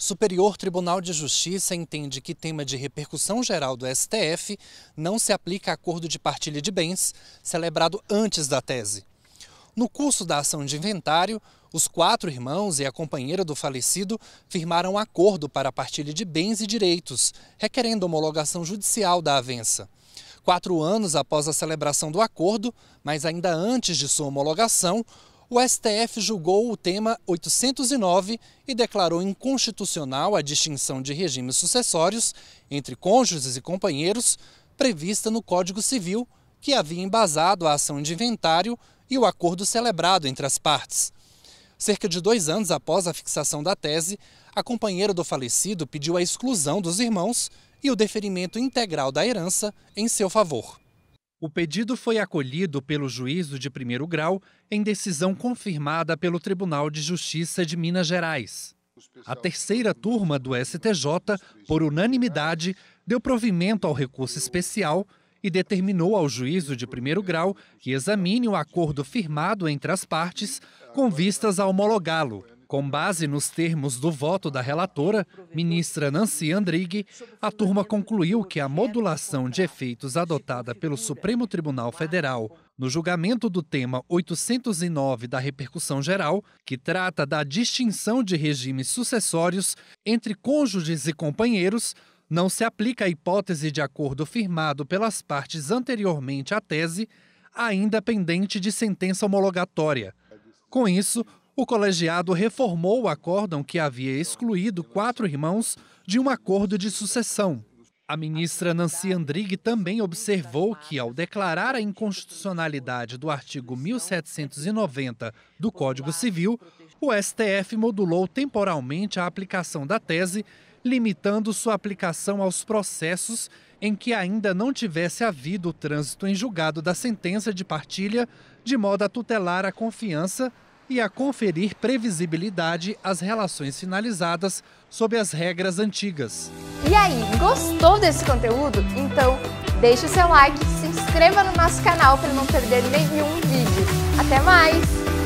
Superior Tribunal de Justiça entende que tema de repercussão geral do STF não se aplica a acordo de partilha de bens celebrado antes da tese. No curso da ação de inventário, os quatro irmãos e a companheira do falecido firmaram acordo para a partilha de bens e direitos, requerendo homologação judicial da avença. Quatro anos após a celebração do acordo, mas ainda antes de sua homologação, o STF julgou o tema 809 e declarou inconstitucional a distinção de regimes sucessórios entre cônjuges e companheiros prevista no Código Civil, que havia embasado a ação de inventário e o acordo celebrado entre as partes. Cerca de dois anos após a fixação da tese, a companheira do falecido pediu a exclusão dos irmãos e o deferimento integral da herança em seu favor. O pedido foi acolhido pelo juízo de primeiro grau em decisão confirmada pelo Tribunal de Justiça de Minas Gerais. A terceira turma do STJ, por unanimidade, deu provimento ao recurso especial e determinou ao juízo de primeiro grau que examine o acordo firmado entre as partes com vistas a homologá-lo. Com base nos termos do voto da relatora, ministra Nancy Andrighi, a turma concluiu que a modulação de efeitos adotada pelo Supremo Tribunal Federal no julgamento do tema 809 da repercussão geral, que trata da distinção de regimes sucessórios entre cônjuges e companheiros, não se aplica à hipótese de acordo firmado pelas partes anteriormente à tese, ainda pendente de sentença homologatória. Com isso, o colegiado reformou o acórdão que havia excluído quatro irmãos de um acordo de sucessão. A ministra Nancy Andrighi também observou que, ao declarar a inconstitucionalidade do artigo 1790 do Código Civil, o STF modulou temporalmente a aplicação da tese, limitando sua aplicação aos processos em que ainda não tivesse havido o trânsito em julgado da sentença de partilha, de modo a tutelar a confiança e a conferir previsibilidade às relações finalizadas sob as regras antigas. E aí, gostou desse conteúdo? Então, deixe o seu like, se inscreva no nosso canal para não perder nenhum vídeo. Até mais!